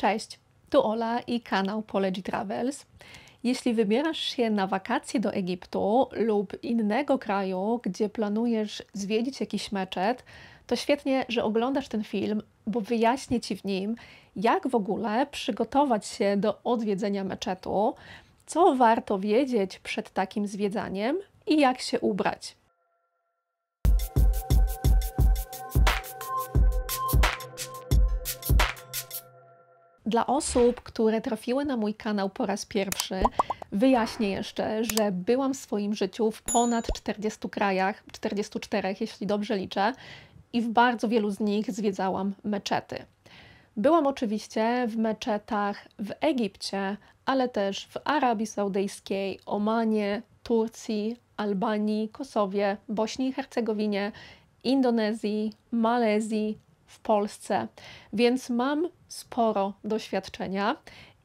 Cześć, tu Ola i kanał Polegi Travels. Jeśli wybierasz się na wakacje do Egiptu lub innego kraju, gdzie planujesz zwiedzić jakiś meczet, to świetnie, że oglądasz ten film, bo wyjaśnię Ci w nim, jak w ogóle przygotować się do odwiedzenia meczetu, co warto wiedzieć przed takim zwiedzaniem i jak się ubrać. Dla osób, które trafiły na mój kanał po raz pierwszy, wyjaśnię jeszcze, że byłam w swoim życiu w ponad 40 krajach, 44 jeśli dobrze liczę, i w bardzo wielu z nich zwiedzałam meczety. Byłam oczywiście w meczetach w Egipcie, ale też w Arabii Saudyjskiej, Omanie, Turcji, Albanii, Kosowie, Bośni i Hercegowinie, Indonezji, Malezji, w Polsce, więc mam sporo doświadczenia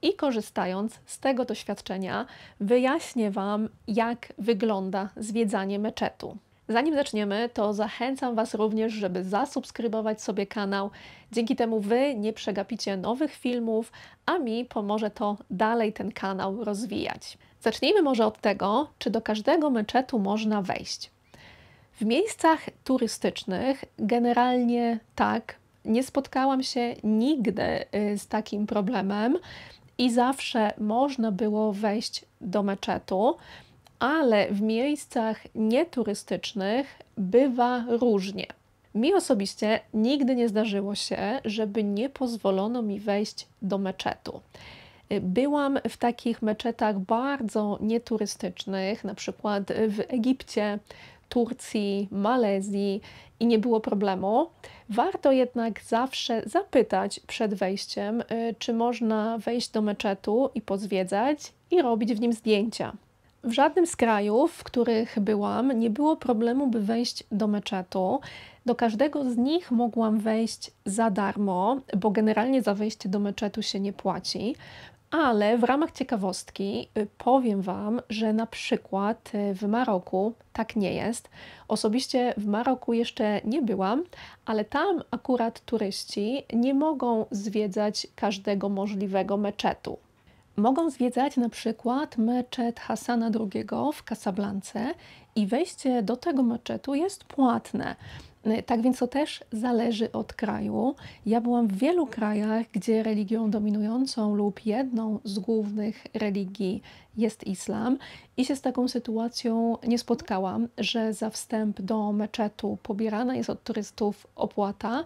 i korzystając z tego doświadczenia wyjaśnię Wam, jak wygląda zwiedzanie meczetu. Zanim zaczniemy, to zachęcam Was również, żeby zasubskrybować sobie kanał. Dzięki temu Wy nie przegapicie nowych filmów, a mi pomoże to dalej ten kanał rozwijać. Zacznijmy może od tego, czy do każdego meczetu można wejść. W miejscach turystycznych generalnie tak. Nie spotkałam się nigdy y, z takim problemem i zawsze można było wejść do meczetu, ale w miejscach nieturystycznych bywa różnie. Mi osobiście nigdy nie zdarzyło się, żeby nie pozwolono mi wejść do meczetu. Y, byłam w takich meczetach bardzo nieturystycznych, na przykład w Egipcie Turcji, Malezji i nie było problemu. Warto jednak zawsze zapytać przed wejściem, y, czy można wejść do meczetu i pozwiedzać i robić w nim zdjęcia. W żadnym z krajów, w których byłam, nie było problemu, by wejść do meczetu. Do każdego z nich mogłam wejść za darmo, bo generalnie za wejście do meczetu się nie płaci. Ale w ramach ciekawostki y, powiem Wam, że na przykład y, w Maroku tak nie jest. Osobiście w Maroku jeszcze nie byłam, ale tam akurat turyści nie mogą zwiedzać każdego możliwego meczetu. Mogą zwiedzać na przykład meczet Hasana II w Kasablance i wejście do tego meczetu jest płatne. Tak więc to też zależy od kraju. Ja byłam w wielu krajach, gdzie religią dominującą lub jedną z głównych religii jest islam i się z taką sytuacją nie spotkałam, że za wstęp do meczetu pobierana jest od turystów opłata,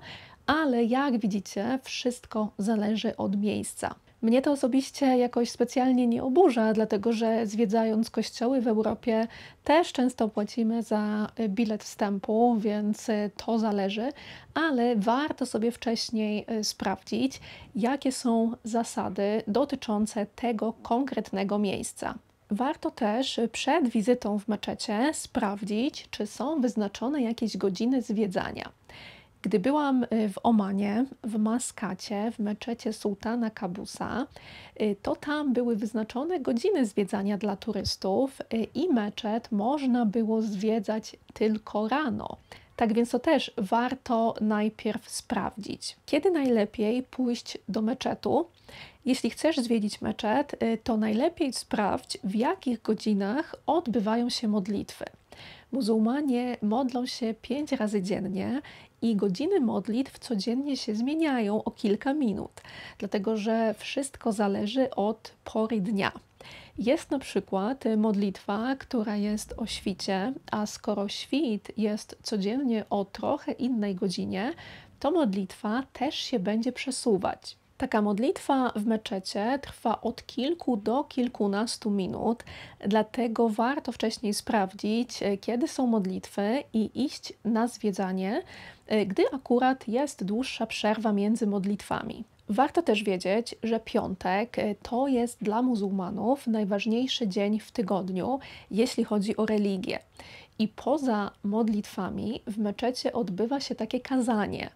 ale jak widzicie, wszystko zależy od miejsca. Mnie to osobiście jakoś specjalnie nie oburza, dlatego że zwiedzając kościoły w Europie też często płacimy za bilet wstępu, więc e, to zależy, ale warto sobie wcześniej e, sprawdzić, jakie są zasady dotyczące tego konkretnego miejsca. Warto też przed wizytą w meczecie sprawdzić, czy są wyznaczone jakieś godziny zwiedzania. Gdy byłam y, w Omanie, w Maskacie, w meczecie sułtana Kabusa, y, to tam były wyznaczone godziny zwiedzania dla turystów y, i meczet można było zwiedzać tylko rano. Tak więc to też warto najpierw sprawdzić, kiedy najlepiej pójść do meczetu. Jeśli chcesz zwiedzić meczet, to najlepiej sprawdź, w jakich godzinach odbywają się modlitwy. Muzułmanie modlą się pięć razy dziennie i godziny modlitw codziennie się zmieniają o kilka minut, dlatego że wszystko zależy od pory dnia. Jest na przykład modlitwa, która jest o świcie, a skoro świt jest codziennie o trochę innej godzinie, to modlitwa też się będzie przesuwać. Taka modlitwa w meczecie trwa od kilku do kilkunastu minut, dlatego warto wcześniej sprawdzić, e, kiedy są modlitwy i iść na zwiedzanie, e, gdy akurat jest dłuższa przerwa między modlitwami. Warto też wiedzieć, że piątek e, to jest dla muzułmanów najważniejszy dzień w tygodniu, jeśli chodzi o religię. I poza modlitwami w meczecie odbywa się takie kazanie.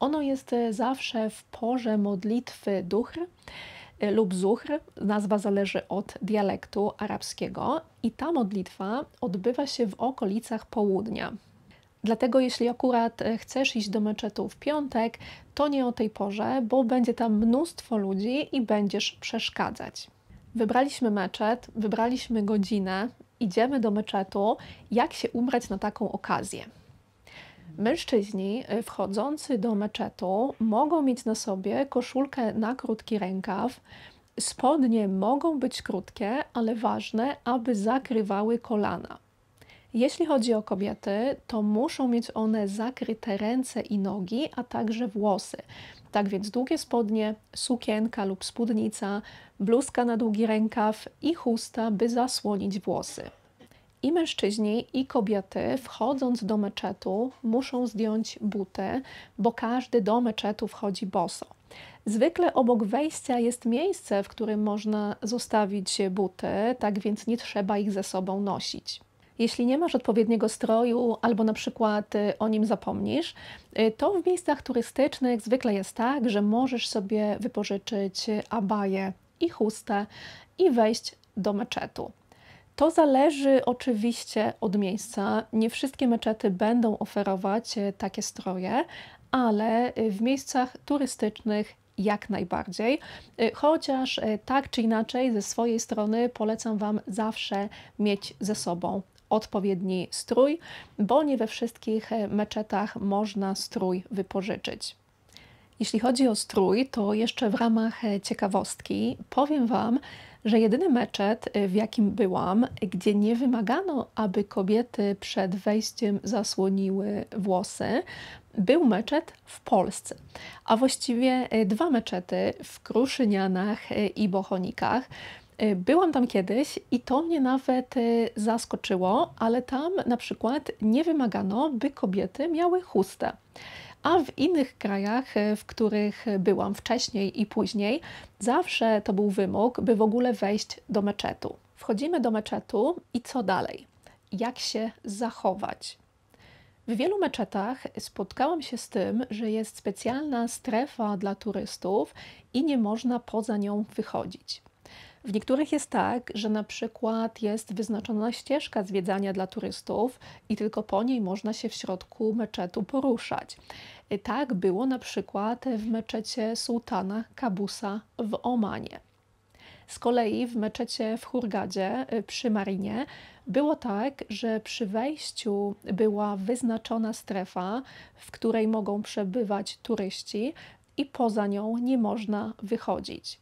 Ono jest e, zawsze w porze modlitwy duchy e, lub zuhr, nazwa zależy od dialektu arabskiego, i ta modlitwa odbywa się w okolicach południa. Dlatego, jeśli akurat e, chcesz iść do meczetu w piątek, to nie o tej porze, bo będzie tam mnóstwo ludzi i będziesz przeszkadzać. Wybraliśmy meczet, wybraliśmy godzinę, idziemy do meczetu. Jak się ubrać na taką okazję? Mężczyźni e, wchodzący do meczetu mogą mieć na sobie koszulkę na krótki rękaw. Spodnie mogą być krótkie, ale ważne, aby zakrywały kolana. Jeśli chodzi o kobiety, to muszą mieć one zakryte ręce i nogi, a także włosy. Tak więc długie spodnie, sukienka lub spódnica, bluzka na długi rękaw i chusta, by zasłonić włosy. I mężczyźni, i kobiety, wchodząc do meczetu, muszą zdjąć buty, bo każdy do meczetu wchodzi boso. Zwykle obok wejścia jest miejsce, w którym można zostawić buty, tak więc nie trzeba ich ze sobą nosić. Jeśli nie masz odpowiedniego stroju albo na przykład y, o nim zapomnisz, y, to w miejscach turystycznych zwykle jest tak, że możesz sobie wypożyczyć abaję i chustę i wejść do meczetu. To zależy oczywiście od miejsca. Nie wszystkie meczety będą oferować e, takie stroje, ale e, w miejscach turystycznych jak najbardziej. E, chociaż tak czy inaczej, ze swojej strony polecam Wam zawsze mieć ze sobą odpowiedni strój, bo nie we wszystkich meczetach można strój wypożyczyć. Jeśli chodzi o strój, to jeszcze w ramach e, ciekawostki powiem Wam, że jedyny meczet, e, w jakim byłam, gdzie nie wymagano, aby kobiety przed wejściem zasłoniły włosy, był meczet w Polsce, a właściwie e, dwa meczety w Kruszynianach i Bochonikach. Byłam tam kiedyś i to mnie nawet zaskoczyło, ale tam na przykład nie wymagano, by kobiety miały chustę a w innych krajach, e, w których byłam wcześniej i później, zawsze to był wymóg, by w ogóle wejść do meczetu. Wchodzimy do meczetu i co dalej? Jak się zachować? W wielu meczetach spotkałam się z tym, że jest specjalna strefa dla turystów i nie można poza nią wychodzić. W niektórych jest tak, że na przykład jest wyznaczona ścieżka zwiedzania dla turystów i tylko po niej można się w środku meczetu poruszać. Tak było na przykład w meczecie sułtana Kabusa w Omanie. Z kolei w meczecie w Hurgadzie y, przy Marinie było tak, że przy wejściu była wyznaczona strefa, w której mogą przebywać turyści i poza nią nie można wychodzić.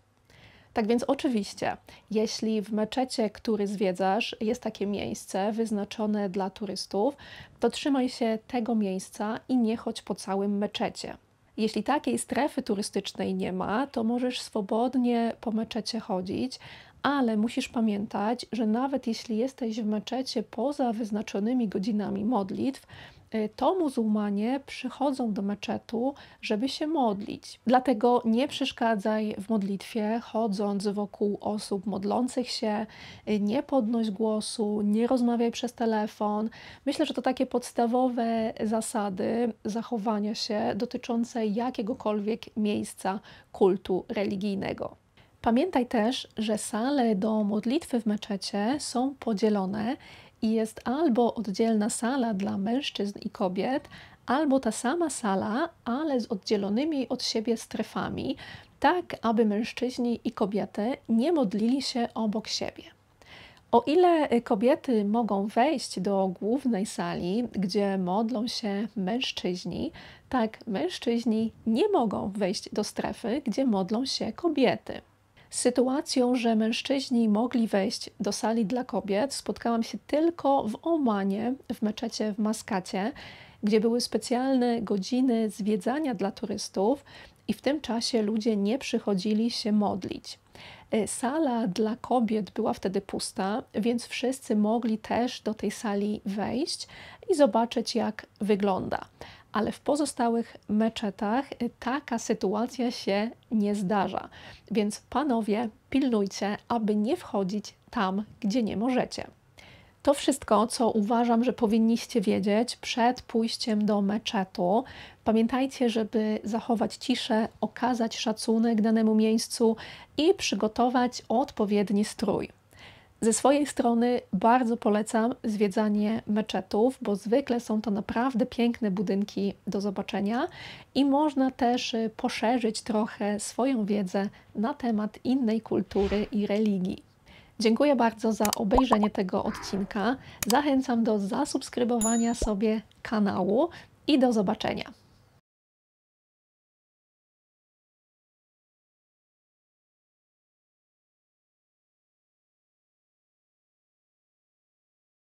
Tak więc oczywiście, jeśli w meczecie, który zwiedzasz, jest takie miejsce wyznaczone dla turystów, to trzymaj się tego miejsca i nie chodź po całym meczecie. Jeśli takiej strefy turystycznej nie ma, to możesz swobodnie po meczecie chodzić, ale musisz pamiętać, że nawet jeśli jesteś w meczecie poza wyznaczonymi godzinami modlitw, Y, to muzułmanie przychodzą do meczetu, żeby się modlić. Dlatego nie przeszkadzaj w modlitwie, chodząc wokół osób modlących się, y, nie podnoś głosu, nie rozmawiaj przez telefon. Myślę, że to takie podstawowe zasady zachowania się dotyczące jakiegokolwiek miejsca kultu religijnego. Pamiętaj też, że sale do modlitwy w meczecie są podzielone i jest albo oddzielna sala dla mężczyzn i kobiet, albo ta sama sala, ale z oddzielonymi od siebie strefami, tak aby mężczyźni i kobiety nie modlili się obok siebie. O ile kobiety mogą wejść do głównej sali, gdzie modlą się mężczyźni, tak mężczyźni nie mogą wejść do strefy, gdzie modlą się kobiety sytuacją, że mężczyźni mogli wejść do sali dla kobiet, spotkałam się tylko w Omanie, w meczecie w Maskacie, gdzie były specjalne godziny zwiedzania dla turystów i w tym czasie ludzie nie przychodzili się modlić. E, sala dla kobiet była wtedy pusta, więc wszyscy mogli też do tej sali wejść i zobaczyć, jak wygląda ale w pozostałych meczetach taka sytuacja się nie zdarza. Więc panowie, pilnujcie, aby nie wchodzić tam, gdzie nie możecie. To wszystko, co uważam, że powinniście wiedzieć przed pójściem do meczetu. Pamiętajcie, żeby zachować ciszę, okazać szacunek danemu miejscu i przygotować odpowiedni strój. Ze swojej strony bardzo polecam zwiedzanie meczetów, bo zwykle są to naprawdę piękne budynki do zobaczenia i można też y, poszerzyć trochę swoją wiedzę na temat innej kultury i religii. Dziękuję bardzo za obejrzenie tego odcinka. Zachęcam do zasubskrybowania sobie kanału i do zobaczenia.